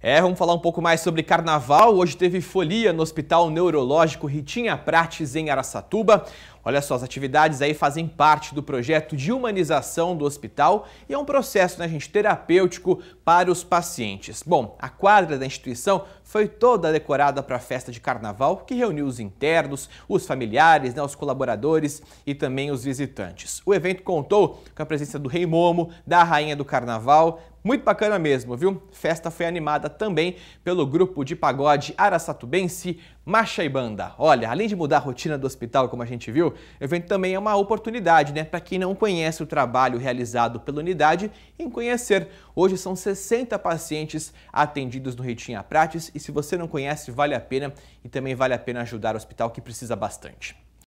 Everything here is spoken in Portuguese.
É, vamos falar um pouco mais sobre carnaval. Hoje teve folia no Hospital Neurológico Ritinha Prates, em Araçatuba. Olha só, as atividades aí fazem parte do projeto de humanização do hospital e é um processo, né, gente, terapêutico para os pacientes. Bom, a quadra da instituição foi toda decorada para a festa de carnaval, que reuniu os internos, os familiares, né, os colaboradores e também os visitantes. O evento contou com a presença do Rei Momo, da Rainha do Carnaval, muito bacana mesmo, viu? Festa foi animada também pelo grupo de pagode araçatubense Macha e Banda. Olha, além de mudar a rotina do hospital, como a gente viu, o evento também é uma oportunidade, né, para quem não conhece o trabalho realizado pela unidade, em conhecer. Hoje são 60 pacientes atendidos no Ritinha Prates e se você não conhece, vale a pena e também vale a pena ajudar o hospital que precisa bastante.